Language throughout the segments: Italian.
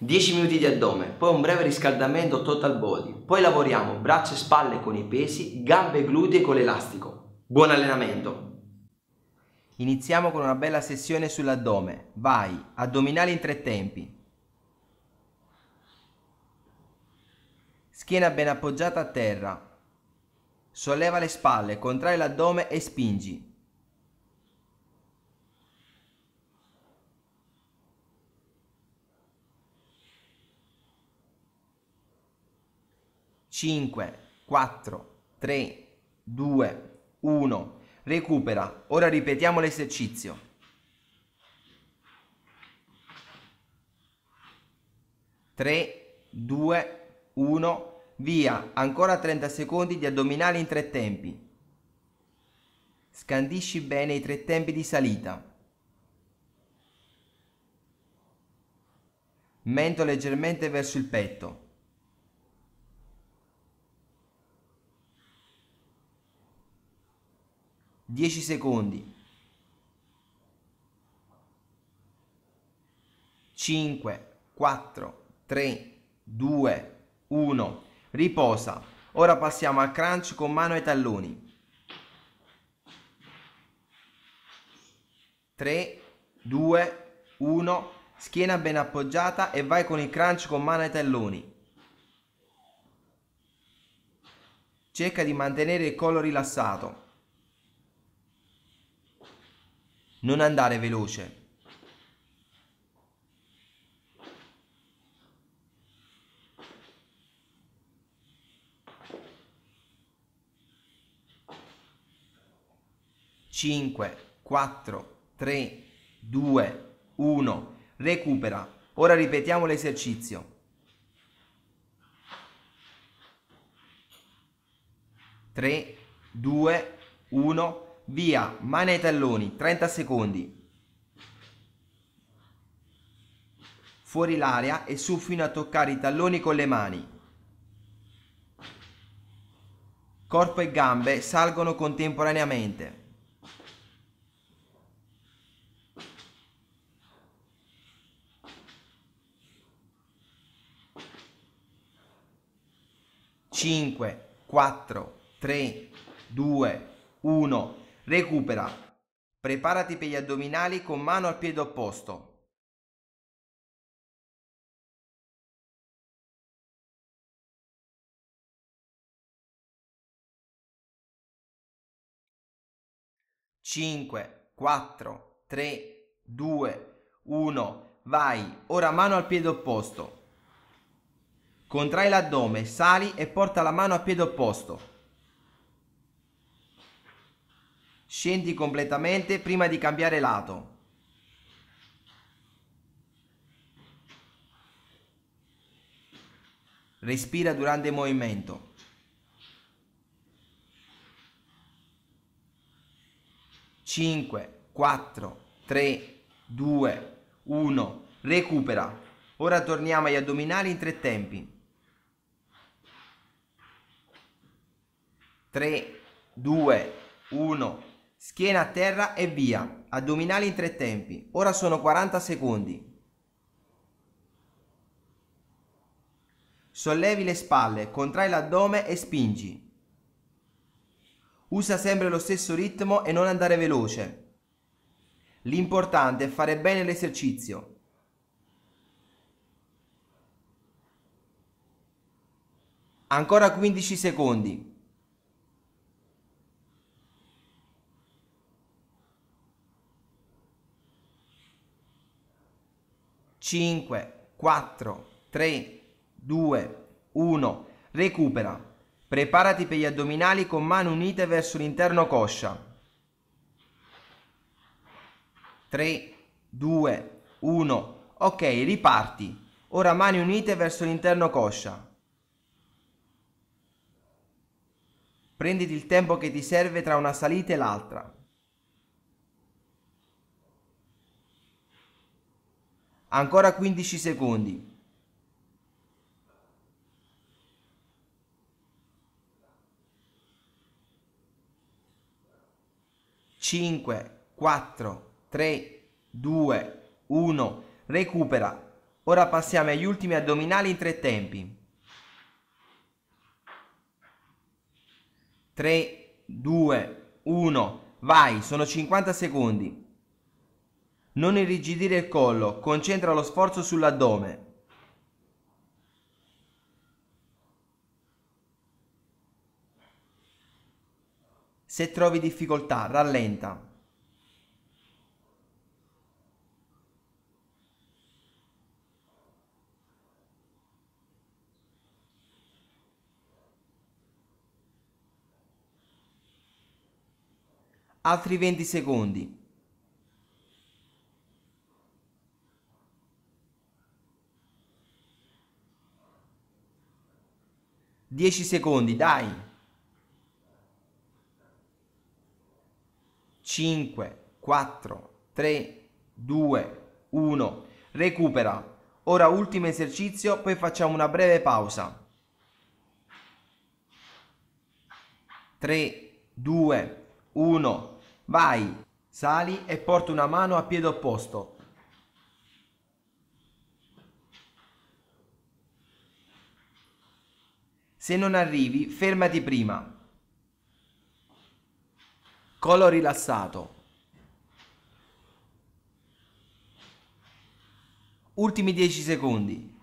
10 minuti di addome, poi un breve riscaldamento total body, poi lavoriamo braccia e spalle con i pesi, gambe e glutei con l'elastico. Buon allenamento! Iniziamo con una bella sessione sull'addome. Vai, addominali in tre tempi. Schiena ben appoggiata a terra. Solleva le spalle, contrai l'addome e spingi. 5, 4, 3, 2, 1. Recupera. Ora ripetiamo l'esercizio. Tre, due, uno, via. Ancora 30 secondi di addominali in tre tempi. Scandisci bene i tre tempi di salita. Mento leggermente verso il petto. 10 secondi 5 4 3 2 1 riposa ora passiamo al crunch con mano ai talloni 3 2 1 schiena ben appoggiata e vai con il crunch con mano ai talloni cerca di mantenere il collo rilassato non andare veloce. Cinque, quattro, tre, due, uno. Recupera. Ora ripetiamo l'esercizio. Tre, due, uno. Via, mani ai talloni, 30 secondi. Fuori l'aria e su fino a toccare i talloni con le mani. Corpo e gambe salgono contemporaneamente. Cinque, quattro, tre, due, uno. Recupera. Preparati per gli addominali con mano al piede opposto. Cinque, quattro, tre, due, uno. Vai, ora mano al piede opposto. Contrai l'addome, sali e porta la mano al piede opposto. scendi completamente prima di cambiare lato. Respira durante il movimento. Cinque, quattro, tre, due, uno. Recupera. Ora torniamo agli addominali in tre tempi. 3, 2, 1, Schiena a terra e via. Addominali in tre tempi. Ora sono 40 secondi. Sollevi le spalle, contrai l'addome e spingi. Usa sempre lo stesso ritmo e non andare veloce. L'importante è fare bene l'esercizio. Ancora 15 secondi. 5, 4, 3, 2, 1. Recupera. Preparati per gli addominali con mani unite verso l'interno coscia. 3, 2, 1. Ok, riparti. Ora mani unite verso l'interno coscia. Prenditi il tempo che ti serve tra una salita e l'altra. Ancora 15 secondi. Cinque, quattro, tre, due, uno. Recupera. Ora passiamo agli ultimi addominali in tre tempi. Tre, due, uno, vai, sono 50 secondi. Non irrigidire il collo, concentra lo sforzo sull'addome. Se trovi difficoltà, rallenta. Altri 20 secondi. 10 secondi, dai. 5, 4, 3, 2, 1. Recupera. Ora ultimo esercizio, poi facciamo una breve pausa. 3, 2, 1. Vai. Sali e porta una mano a piede opposto. Se non arrivi, fermati prima. Collo rilassato. Ultimi 10 secondi.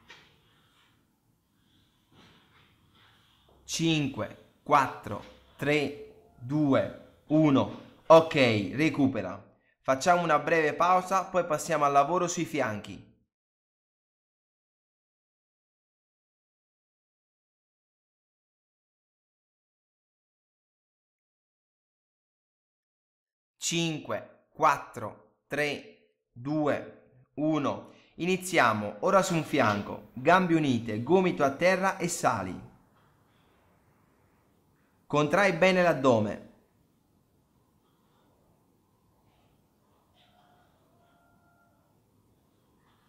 5, 4, 3, 2, 1. Ok, recupera. Facciamo una breve pausa, poi passiamo al lavoro sui fianchi. 5, 4, 3, 2, 1. Iniziamo ora su un fianco, gambe unite, gomito a terra e sali. Contrai bene l'addome.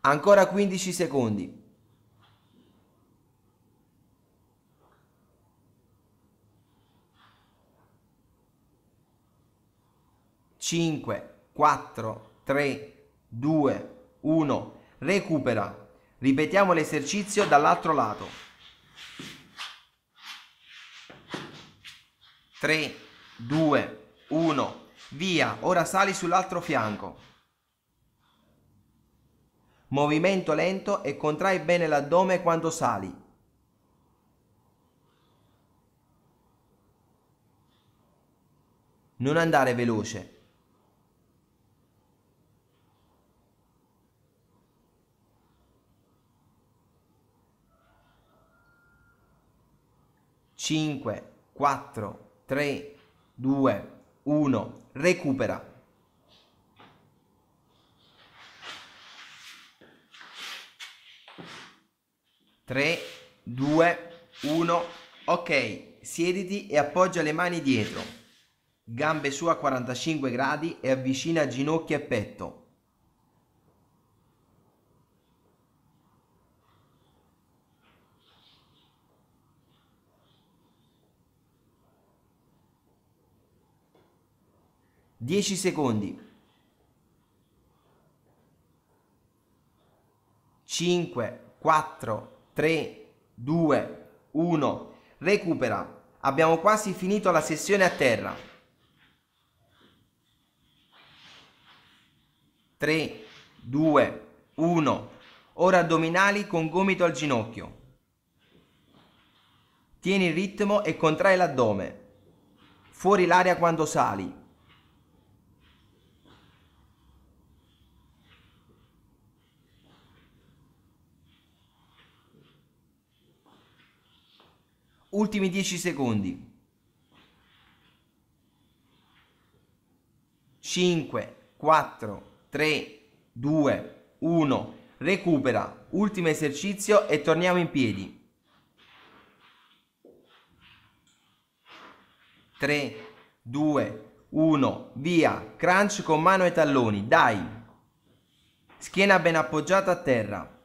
Ancora 15 secondi. 5, 4, 3, 2, 1. Recupera. Ripetiamo l'esercizio dall'altro lato. 3, 2, 1. Via, ora sali sull'altro fianco. Movimento lento e contrai bene l'addome quando sali. Non andare veloce, 5, 4, 3, 2, 1, recupera. Tre, due, uno, ok, siediti e appoggia le mani dietro, gambe su a 45 gradi e avvicina ginocchia e petto. 10 secondi 5 4 3 2 1 recupera abbiamo quasi finito la sessione a terra 3 2 1 ora addominali con gomito al ginocchio tieni il ritmo e contrai l'addome fuori l'aria quando sali ultimi 10 secondi. 5, 4, 3, 2, 1. Recupera, ultimo esercizio e torniamo in piedi. 3, 2, 1, via, crunch con mano e talloni, dai. Schiena ben appoggiata a terra.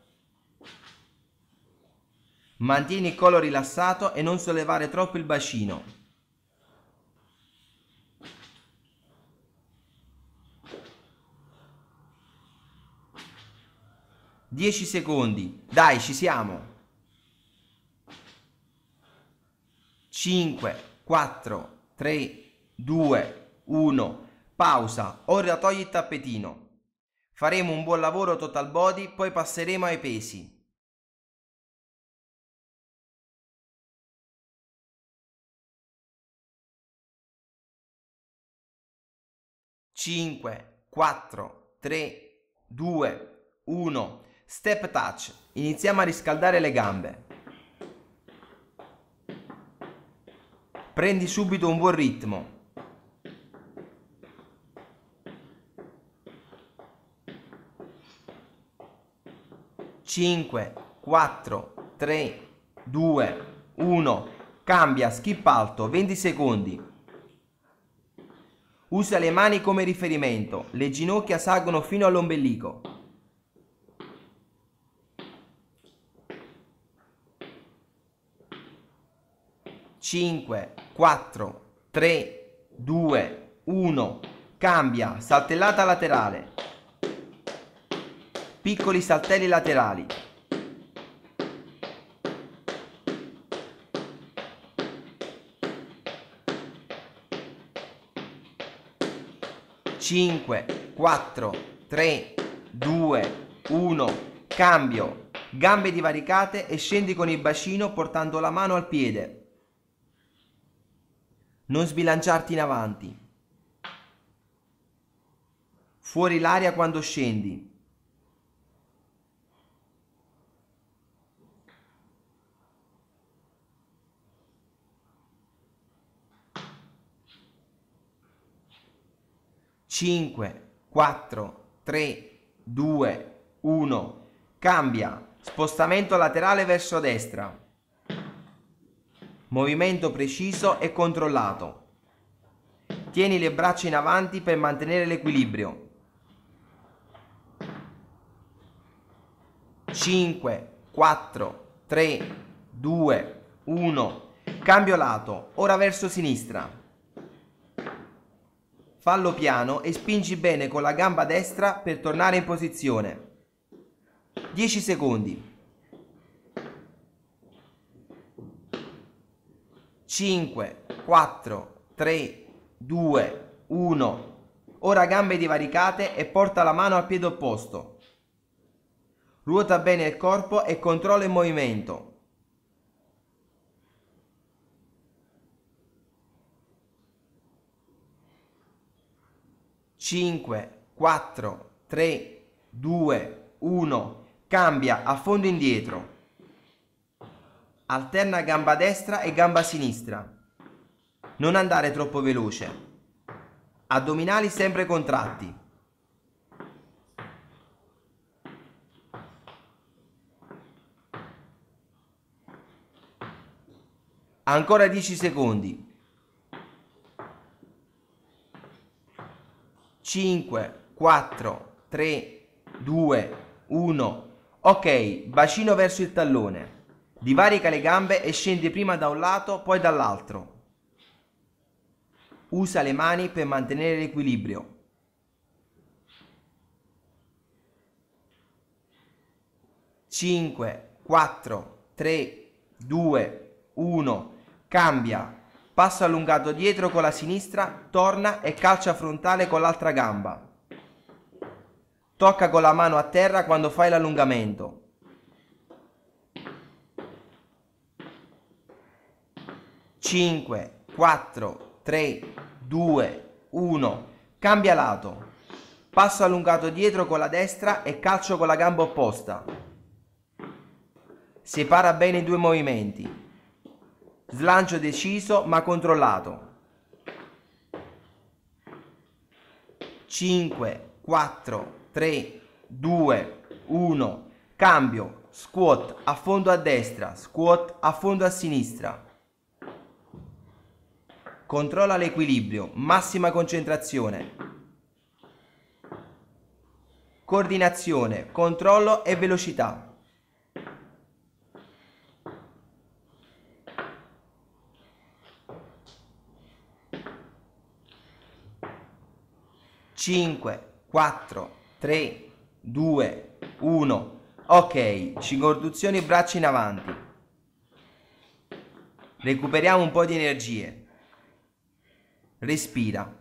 Mantieni il collo rilassato e non sollevare troppo il bacino. Dieci secondi. Dai, ci siamo. 5, 4, 3, 2, 1. Pausa. Ora togli il tappetino. Faremo un buon lavoro total body, poi passeremo ai pesi. 5, 4, 3, 2, 1. Step touch. Iniziamo a riscaldare le gambe. Prendi subito un buon ritmo. Cinque, quattro, tre, due, uno. Cambia, skip alto, 20 secondi. Usa le mani come riferimento, le ginocchia salgono fino all'ombelico. Cinque, quattro, tre, due, uno. Cambia, saltellata laterale. Piccoli saltelli laterali. 5, 4, 3, 2, 1, cambio, gambe divaricate e scendi con il bacino portando la mano al piede. Non sbilanciarti in avanti. Fuori l'aria quando scendi. 5, 4, 3, 2, 1. Cambia. Spostamento laterale verso destra. Movimento preciso e controllato. Tieni le braccia in avanti per mantenere l'equilibrio. 5, 4, 3, 2, 1. Cambio lato, ora verso sinistra fallo piano e spingi bene con la gamba destra per tornare in posizione. 10 secondi. 5, 4, 3, 2, 1. Ora gambe divaricate e porta la mano al piede opposto. Ruota bene il corpo e controlla il movimento. 5, 4, 3, 2, 1, cambia a fondo indietro, alterna gamba destra e gamba sinistra, non andare troppo veloce, addominali sempre contratti. Ancora 10 secondi. 5, 4, 3, 2, 1. Ok, bacino verso il tallone. Divarica le gambe e scendi prima da un lato, poi dall'altro. Usa le mani per mantenere l'equilibrio. Cinque, quattro, tre, due, uno. Cambia passo allungato dietro con la sinistra, torna e calcia frontale con l'altra gamba. Tocca con la mano a terra quando fai l'allungamento. Cinque, 4, 3, 2, 1. Cambia lato. Passo allungato dietro con la destra e calcio con la gamba opposta. Separa bene i due movimenti. Slancio deciso ma controllato. 5, 4, 3, 2, 1. Cambio. Squat a fondo a destra, squat a fondo a sinistra. Controlla l'equilibrio, massima concentrazione. Coordinazione, controllo e velocità. 5, 4, 3, 2, 1. Ok, 5 riduzioni, braccia in avanti. Recuperiamo un po' di energie. Respira.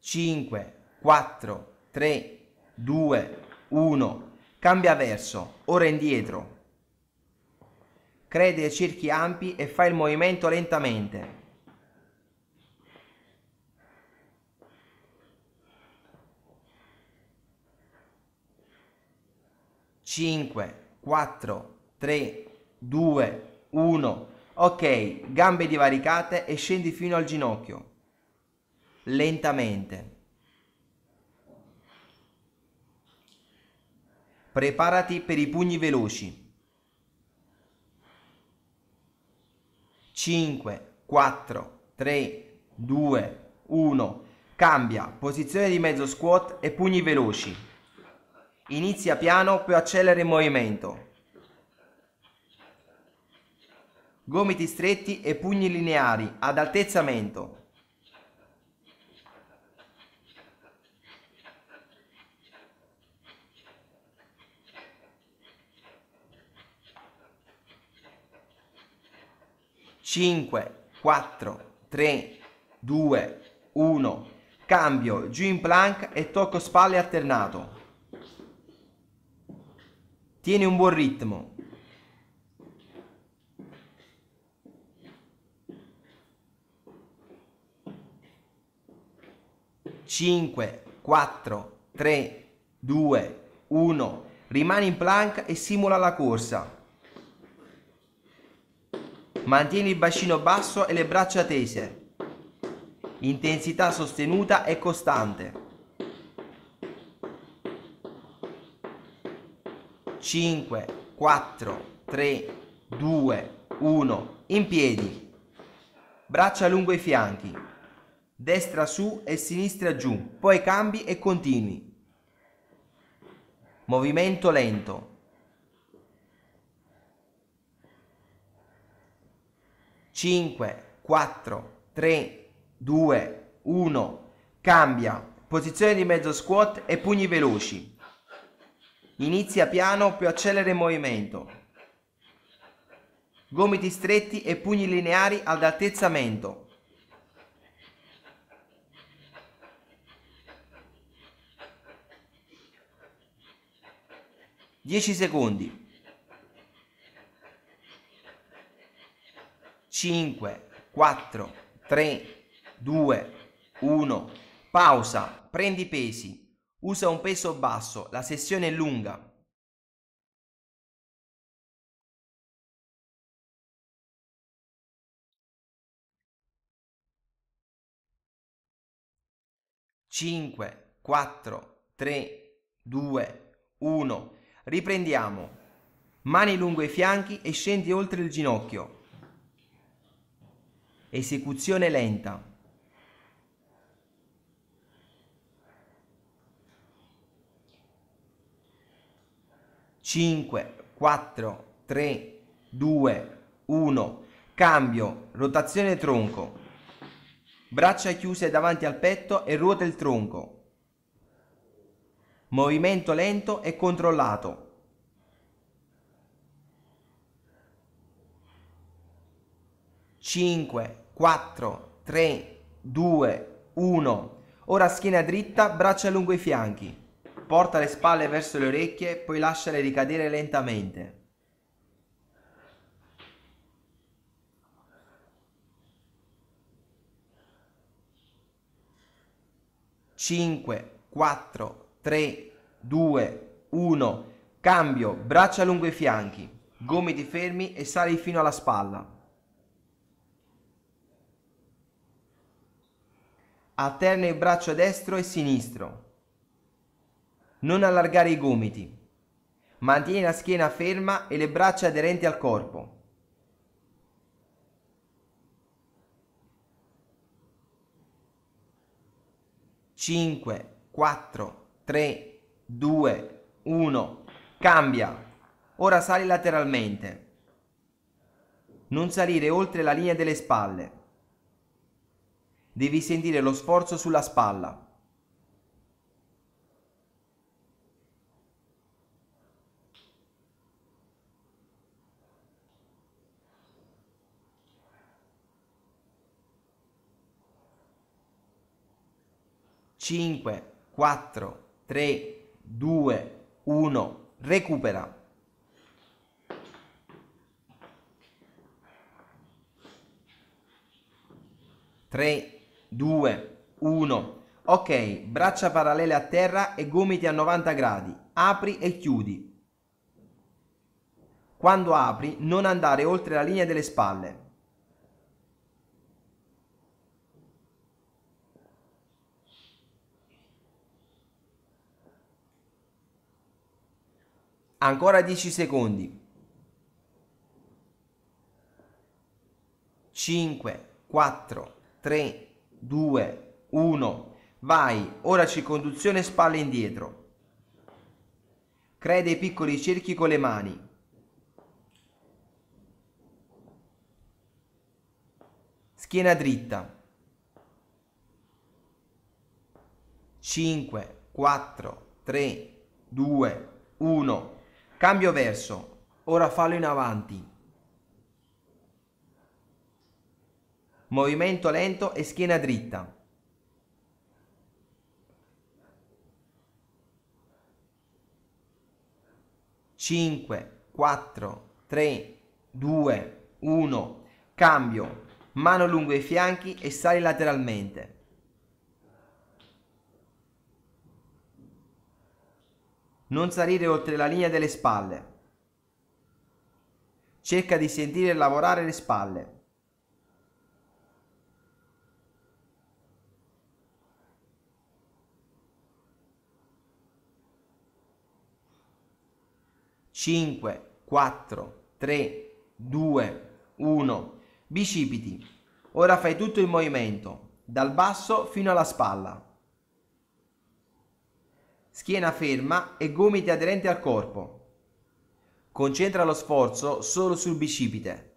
Cinque, quattro, tre, due, uno. Cambia verso, ora indietro crede ai cerchi ampi e fai il movimento lentamente. Cinque, quattro, tre, due, uno. Ok, gambe divaricate e scendi fino al ginocchio. Lentamente. Preparati per i pugni veloci. 5, 4, 3, 2, 1. Cambia, posizione di mezzo squat e pugni veloci. Inizia piano, poi accelera il movimento. Gomiti stretti e pugni lineari ad altezzamento. 5, 4, 3, 2, 1. Cambio giù in plank e tocco spalle alternato. Tieni un buon ritmo. Cinque, quattro, tre, due, uno. Rimani in plank e simula la corsa. Mantieni il bacino basso e le braccia tese. Intensità sostenuta e costante. 5, 4, 3, 2, 1. In piedi. Braccia lungo i fianchi. Destra su e sinistra giù. Poi cambi e continui. Movimento lento. 5, 4, 3, 2, 1. Cambia. Posizione di mezzo squat e pugni veloci. Inizia piano, più accelera il movimento. Gomiti stretti e pugni lineari ad altezzamento. Dieci secondi. 5, 4, 3, 2, 1. Pausa, prendi i pesi. Usa un peso basso, la sessione è lunga. Cinque, quattro, tre, due, uno. Riprendiamo. Mani lungo i fianchi e scendi oltre il ginocchio esecuzione lenta. Cinque, quattro, tre, due, uno. Cambio, rotazione tronco. Braccia chiuse davanti al petto e ruota il tronco. Movimento lento e controllato. 5, 4, 3, 2, 1. Ora schiena dritta, braccia lungo i fianchi. Porta le spalle verso le orecchie, poi lasciale ricadere lentamente. Cinque, quattro, tre, due, uno. Cambio, braccia lungo i fianchi, gomiti fermi e sali fino alla spalla. Alterna il braccio destro e sinistro. Non allargare i gomiti. Mantieni la schiena ferma e le braccia aderenti al corpo. Cinque, quattro, tre, due, uno. Cambia. Ora sali lateralmente. Non salire oltre la linea delle spalle. Devi sentire lo sforzo sulla spalla. Cinque, quattro, tre, due, uno. Recupera. Tre. 2, 1. Ok, braccia parallele a terra e gomiti a 90 gradi. Apri e chiudi. Quando apri, non andare oltre la linea delle spalle. Ancora 10 secondi. 5, 4, 3, 2, 1, vai, ora circonduzione spalle indietro. Crea dei piccoli cerchi con le mani. Schiena dritta. 5, 4, 3, 2, 1. Cambio verso. Ora fallo in avanti. movimento lento e schiena dritta. Cinque, quattro, tre, due, uno, cambio, mano lungo i fianchi e sali lateralmente. Non salire oltre la linea delle spalle. Cerca di sentire e lavorare le spalle. 5, 4, 3, 2, 1. Bicipiti. Ora fai tutto il movimento, dal basso fino alla spalla. Schiena ferma e gomiti aderenti al corpo. Concentra lo sforzo solo sul bicipite.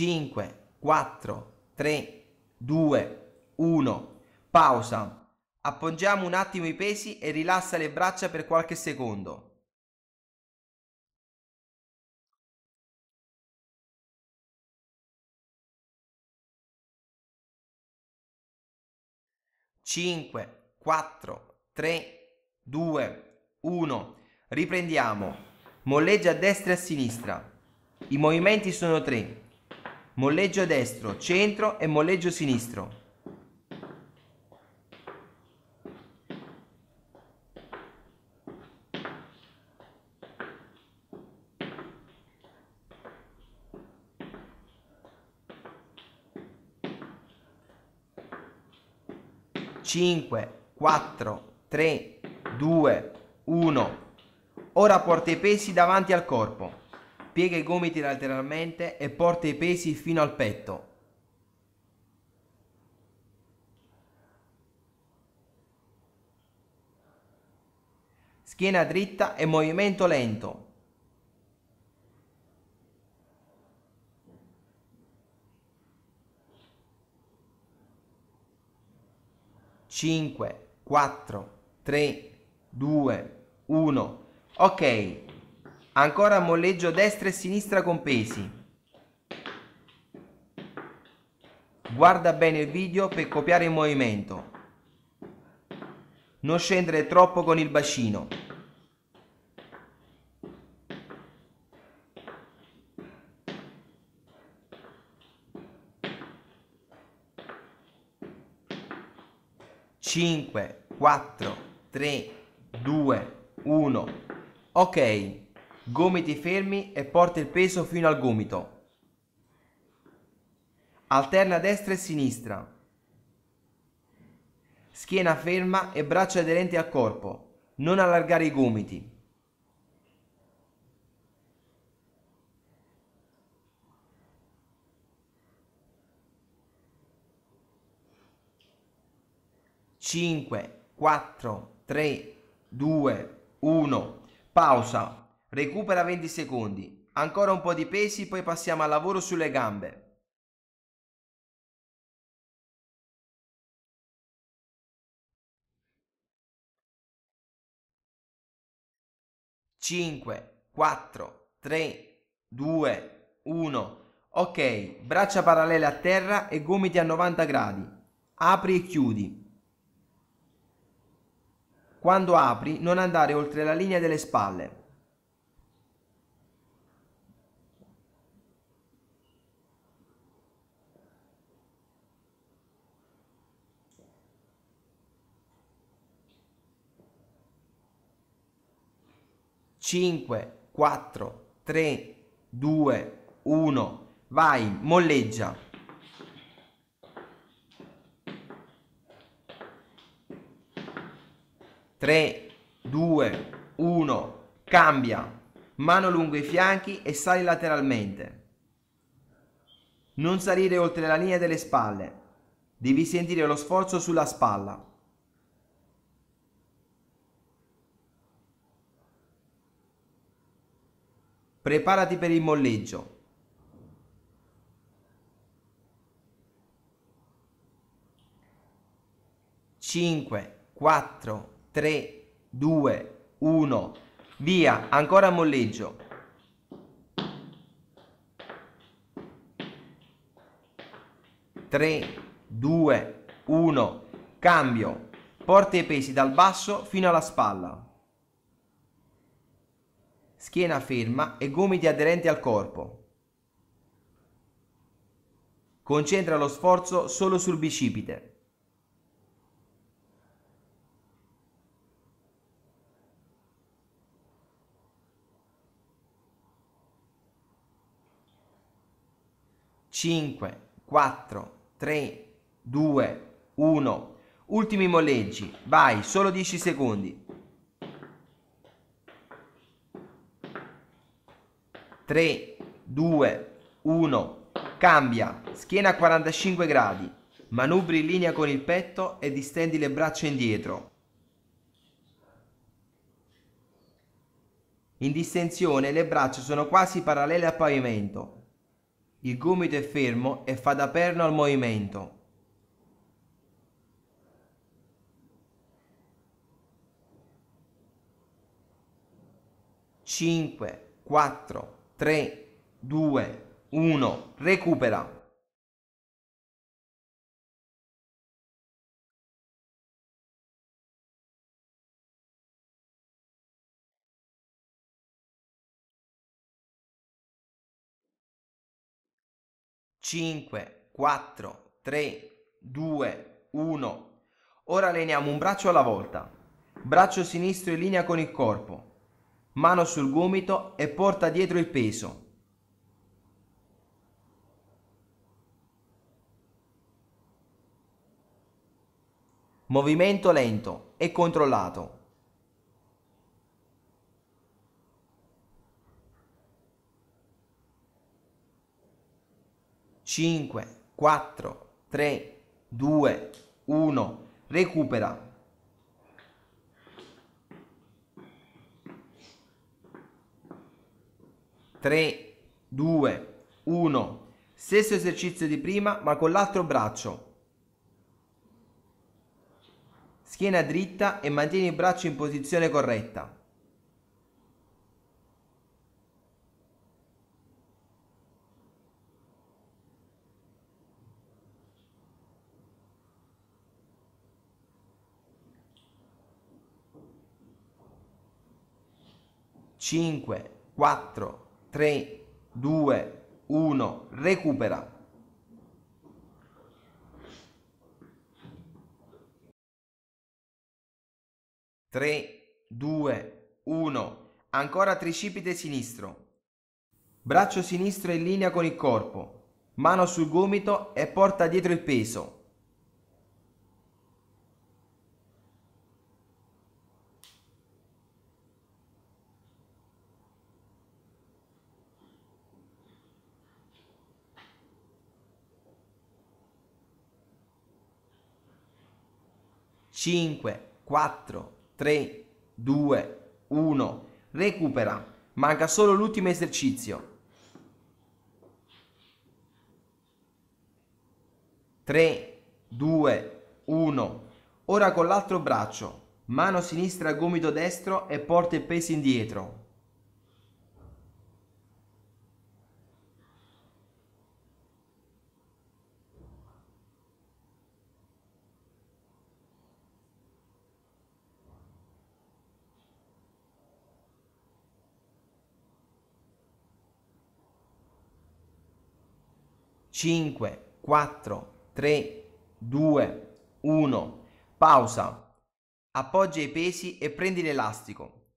5, 4, 3, 2, 1. Pausa. Appoggiamo un attimo i pesi e rilassa le braccia per qualche secondo. Cinque, quattro, tre, due, uno. Riprendiamo. Molleggia a destra e a sinistra. I movimenti sono tre molleggio destro, centro e molleggio sinistro. Cinque, quattro, tre, due, uno. Ora porta i pesi davanti al corpo. Piega i gomiti lateralmente e porta i pesi fino al petto. Schiena dritta e movimento lento. Cinque, quattro, tre, due, uno. Ok, Ancora molleggio destra e sinistra con pesi. Guarda bene il video per copiare il movimento. Non scendere troppo con il bacino. Cinque, quattro, tre, due, uno. Ok. Gomiti fermi e porta il peso fino al gomito. Alterna destra e sinistra. Schiena ferma e braccia aderenti al corpo. Non allargare i gomiti. Cinque, quattro, tre, due, uno. Pausa. Recupera 20 secondi. Ancora un po' di pesi, poi passiamo al lavoro sulle gambe. Cinque, quattro, tre, due, uno. Ok, braccia parallele a terra e gomiti a 90 gradi. Apri e chiudi. Quando apri non andare oltre la linea delle spalle. 5, 4, 3, 2, 1. Vai, molleggia. Tre, due, uno, cambia. Mano lungo i fianchi e sali lateralmente. Non salire oltre la linea delle spalle. Devi sentire lo sforzo sulla spalla. Preparati per il molleggio. Cinque, quattro, tre, due, uno. Via, ancora molleggio. Tre, due, uno. Cambio. Porta i pesi dal basso fino alla spalla schiena ferma e gomiti aderenti al corpo. Concentra lo sforzo solo sul bicipite. Cinque, quattro, tre, due, uno. Ultimi molleggi. Vai, solo 10 secondi. 3, 2, 1, cambia, schiena a 45 gradi, manubri in linea con il petto e distendi le braccia indietro. In distensione le braccia sono quasi parallele al pavimento. Il gomito è fermo e fa da perno al movimento. Cinque, quattro, 3, 2, 1, recupera. Cinque, quattro, tre, due, uno. Ora alleniamo un braccio alla volta. Braccio sinistro in linea con il corpo mano sul gomito e porta dietro il peso. Movimento lento e controllato. Cinque, quattro, tre, due, uno. Recupera. 3, 2, 1. Stesso esercizio di prima, ma con l'altro braccio. Schiena dritta e mantieni il braccio in posizione corretta. Cinque, quattro, 3, 2, 1, recupera. Tre, due, uno. Ancora tricipite sinistro. Braccio sinistro in linea con il corpo. Mano sul gomito e porta dietro il peso. 5, 4, 3, 2, 1. Recupera. Manca solo l'ultimo esercizio. 3, 2, 1. Ora con l'altro braccio. Mano sinistra gomito destro e porta il peso indietro. 5, 4, 3, 2, 1. Pausa. Appoggia i pesi e prendi l'elastico.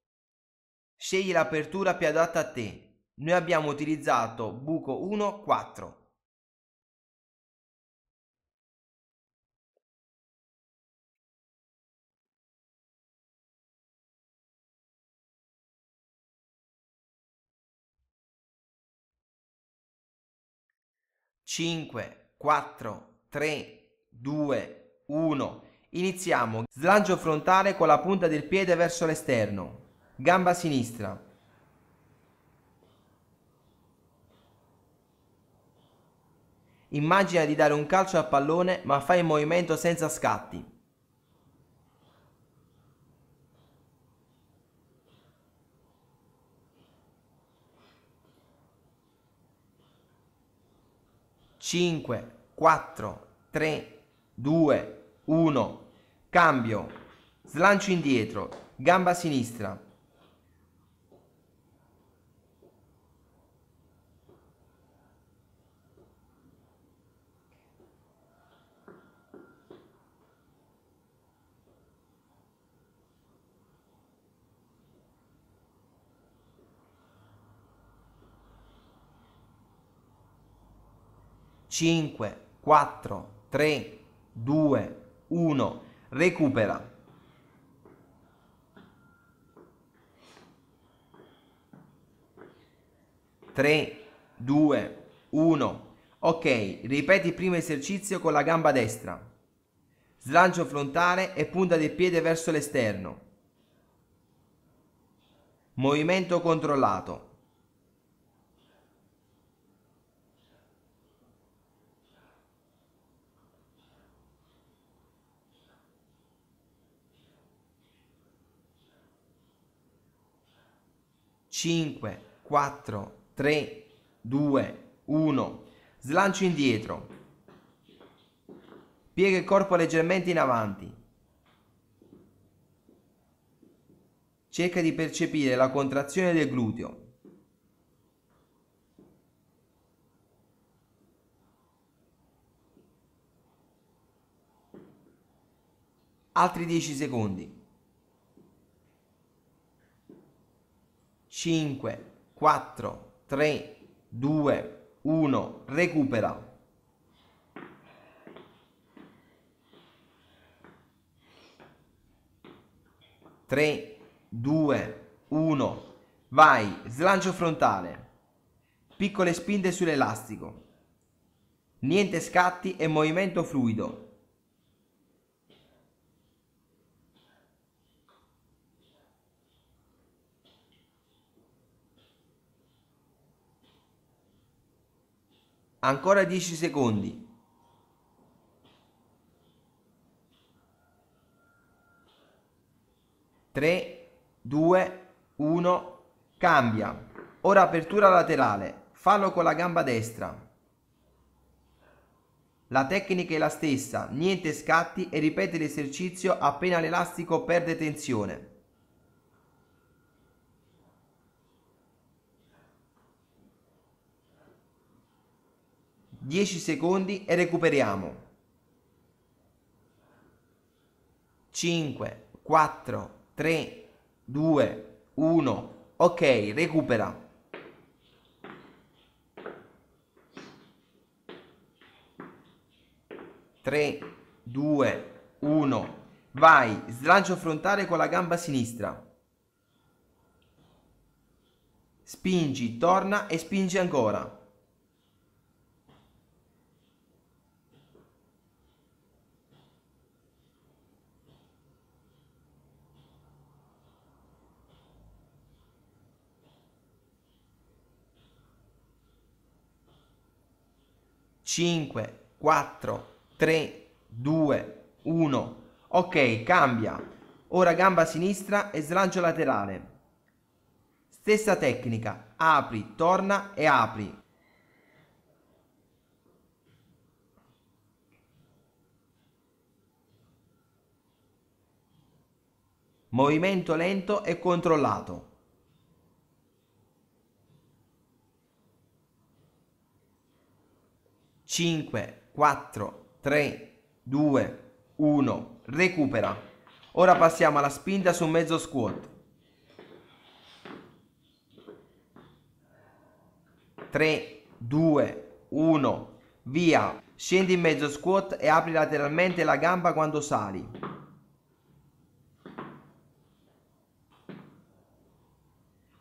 Scegli l'apertura più adatta a te. Noi abbiamo utilizzato buco 1, 4. 5, 4, 3, 2, 1. Iniziamo. Slancio frontale con la punta del piede verso l'esterno. Gamba sinistra. Immagina di dare un calcio al pallone ma fai il movimento senza scatti. 5, 4, 3, 2, 1, cambio, slancio indietro, gamba sinistra, 5, 4, 3, 2, 1. Recupera. Tre, due, uno. Ok, ripeti il primo esercizio con la gamba destra. Slancio frontale e punta del piede verso l'esterno. Movimento controllato. 5, 4, 3, 2, 1. Slancio indietro. Piega il corpo leggermente in avanti. Cerca di percepire la contrazione del gluteo. Altri 10 secondi. 5, 4, 3, 2, 1, recupera. Tre, due, uno, vai, slancio frontale, piccole spinte sull'elastico, niente scatti e movimento fluido. Ancora 10 secondi. Tre, due, uno, cambia. Ora apertura laterale. Fallo con la gamba destra. La tecnica è la stessa, niente scatti e ripete l'esercizio appena l'elastico perde tensione. 10 secondi e recuperiamo. 5, 4, 3, 2, 1. Ok, recupera. Tre, due, uno. Vai, slancio frontale con la gamba sinistra. Spingi, torna e spingi ancora. 5, 4, 3, 2, 1. Ok, cambia. Ora gamba sinistra e slancio laterale. Stessa tecnica, apri, torna e apri. Movimento lento e controllato. 5, 4, 3, 2, 1, recupera. Ora passiamo alla spinta su mezzo squat. 3, 2, 1, via. Scendi in mezzo squat e apri lateralmente la gamba quando sali.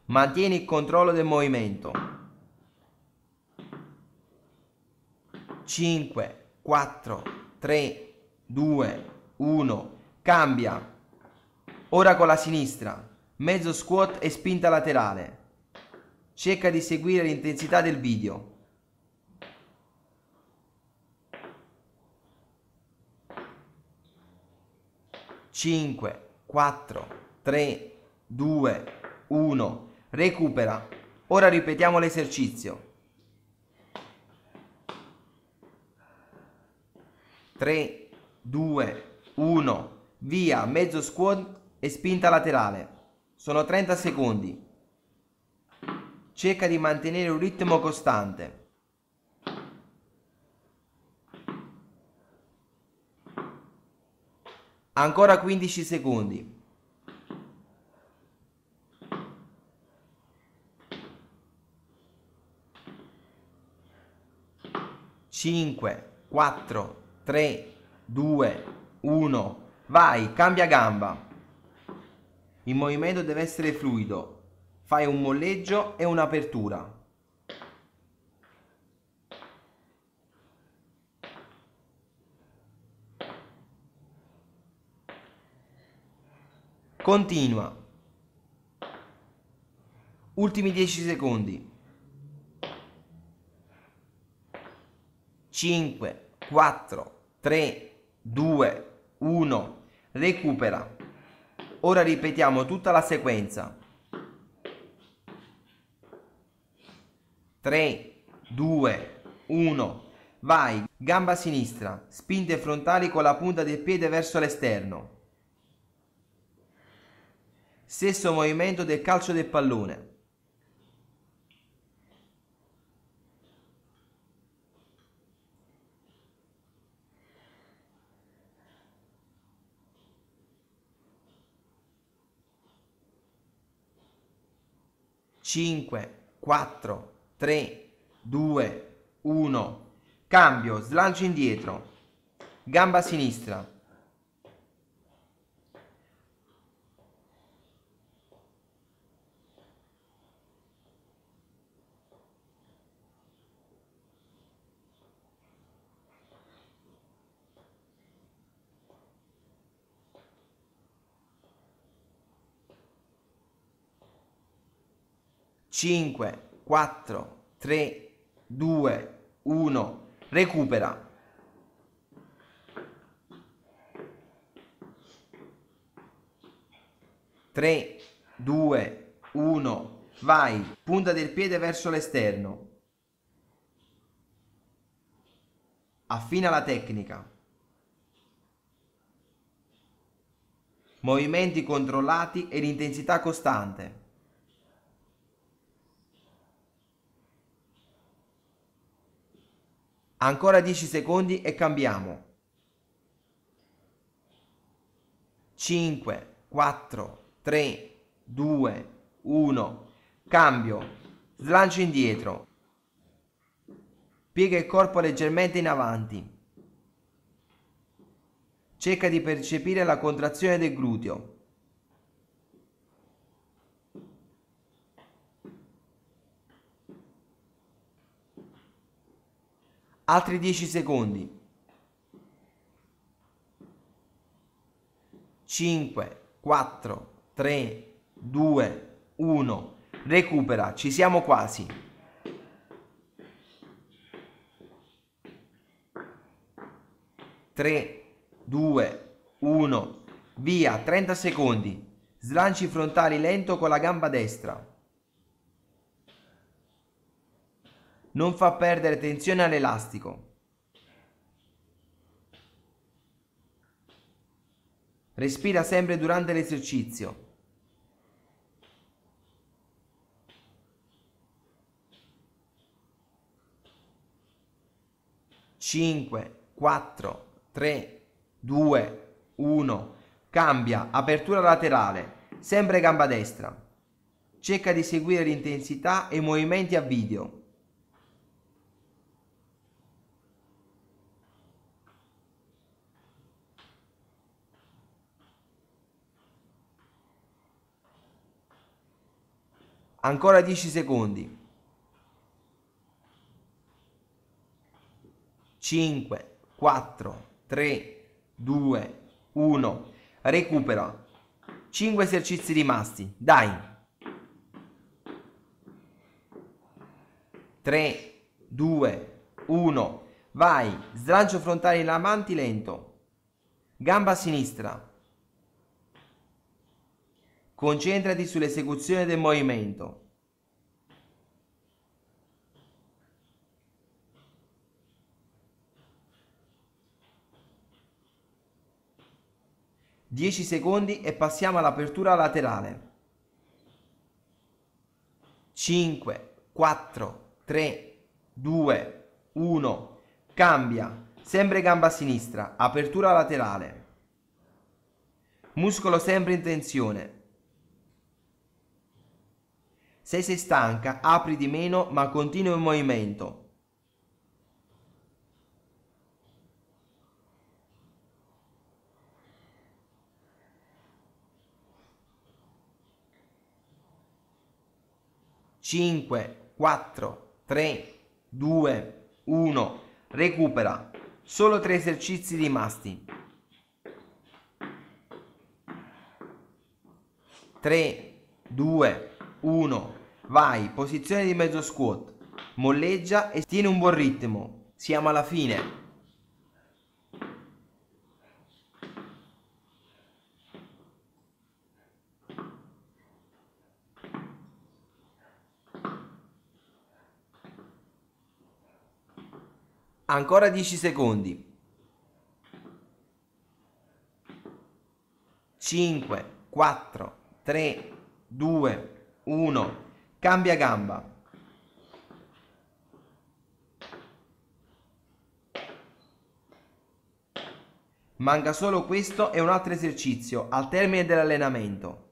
Mantieni il controllo del movimento. 5, 4, 3, 2, 1, cambia. Ora con la sinistra, mezzo squat e spinta laterale. Cerca di seguire l'intensità del video. Cinque, quattro, tre, due, uno. Recupera. Ora ripetiamo l'esercizio. 3, 2, 1, via, mezzo squat e spinta laterale. Sono 30 secondi. Cerca di mantenere un ritmo costante. Ancora 15 secondi. Cinque, quattro, 3, 2, 1, vai, cambia gamba. Il movimento deve essere fluido. Fai un molleggio e un'apertura. Continua. Ultimi 10 secondi. 5, 4, 3, 2, 1, recupera. Ora ripetiamo tutta la sequenza. 3, 2, 1, vai, gamba sinistra, spinte frontali con la punta del piede verso l'esterno. Stesso movimento del calcio del pallone. 5, 4, 3, 2, 1. Cambio, slancio indietro, gamba sinistra, 5, 4, 3, 2, 1, recupera. Tre, due, uno, vai, punta del piede verso l'esterno. Affina la tecnica. Movimenti controllati e l'intensità costante. Ancora 10 secondi e cambiamo. 5, 4, 3, 2, 1. Cambio. Slancio indietro. Piega il corpo leggermente in avanti. Cerca di percepire la contrazione del gluteo. altri 10 secondi 5 4 3 2 1 recupera ci siamo quasi Tre, due, uno, via, 30 secondi, slanci frontali lento con la gamba destra. non fa perdere tensione all'elastico. Respira sempre durante l'esercizio. Cinque, quattro, tre, due, uno. Cambia, apertura laterale, sempre gamba destra. Cerca di seguire l'intensità e i movimenti a video. Ancora 10 secondi. 5, 4, 3, 2, 1. Recupera. 5 esercizi rimasti. Dai. 3, 2, 1. Vai. Slancio frontale in avanti lento. Gamba sinistra. Concentrati sull'esecuzione del movimento. Dieci secondi e passiamo all'apertura laterale. 5, 4, 3, 2, 1, cambia, sempre gamba sinistra, apertura laterale, muscolo sempre in tensione, se sei stanca, apri di meno ma continua il movimento. Cinque, quattro, tre, due, uno. Recupera. Solo tre esercizi rimasti. 3, 2, 1, Vai, posizione di mezzo squat. Molleggia e tieni un buon ritmo. Siamo alla fine. Ancora 10 secondi. 5, 4, 3, 2, 1. Cambia gamba. Manca solo questo e un altro esercizio al termine dell'allenamento.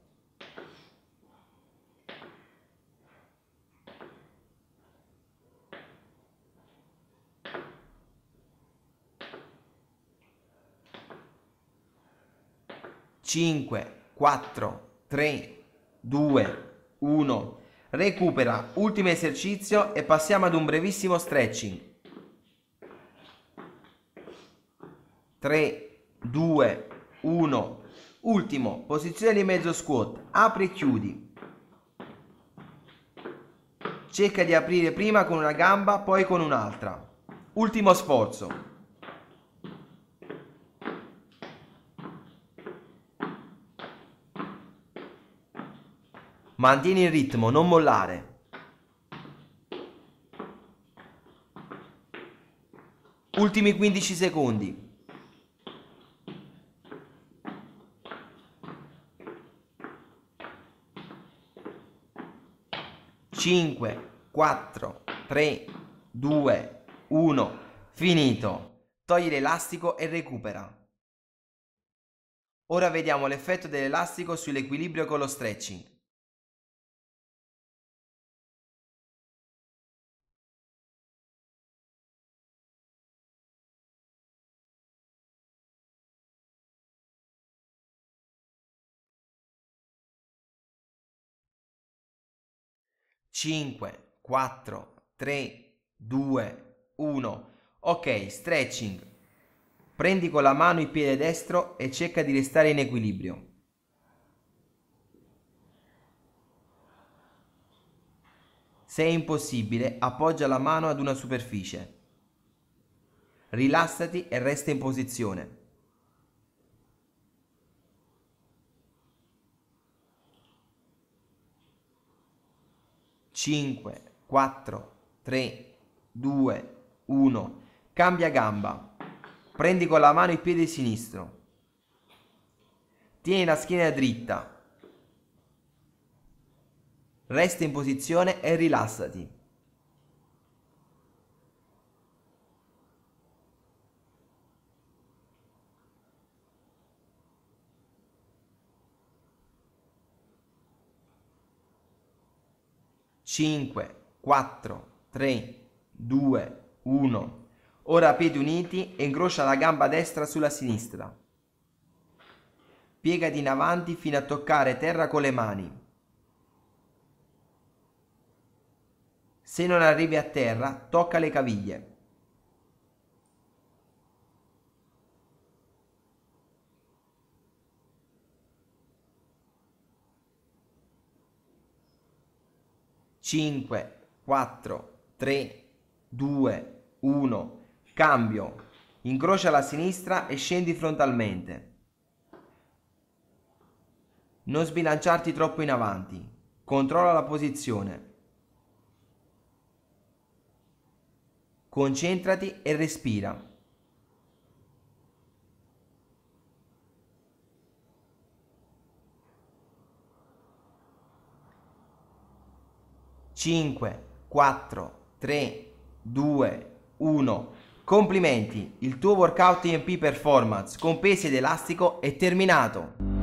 Cinque, quattro, tre, due, uno. Recupera, ultimo esercizio e passiamo ad un brevissimo stretching. 3, 2, 1, ultimo, posizione di mezzo squat, apri e chiudi. Cerca di aprire prima con una gamba, poi con un'altra. Ultimo sforzo. Mantieni il ritmo, non mollare. Ultimi 15 secondi. Cinque, quattro, tre, due, uno. Finito. Togli l'elastico e recupera. Ora vediamo l'effetto dell'elastico sull'equilibrio con lo stretching. 5, 4, 3, 2, 1. Ok, stretching. Prendi con la mano il piede destro e cerca di restare in equilibrio. Se è impossibile, appoggia la mano ad una superficie. Rilassati e resta in posizione. 5, 4, 3, 2, 1. Cambia gamba. Prendi con la mano il piede sinistro. Tieni la schiena dritta. Resta in posizione e rilassati. 5, 4, 3, 2, 1. Ora piedi uniti e incrocia la gamba destra sulla sinistra. Piegati in avanti fino a toccare terra con le mani. Se non arrivi a terra, tocca le caviglie. 5, 4, 3, 2, 1, cambio, incrocia la sinistra e scendi frontalmente. Non sbilanciarti troppo in avanti, controlla la posizione. Concentrati e respira. 5, 4, 3, 2, 1. Complimenti, il tuo workout EMP Performance con pesi ed elastico è terminato.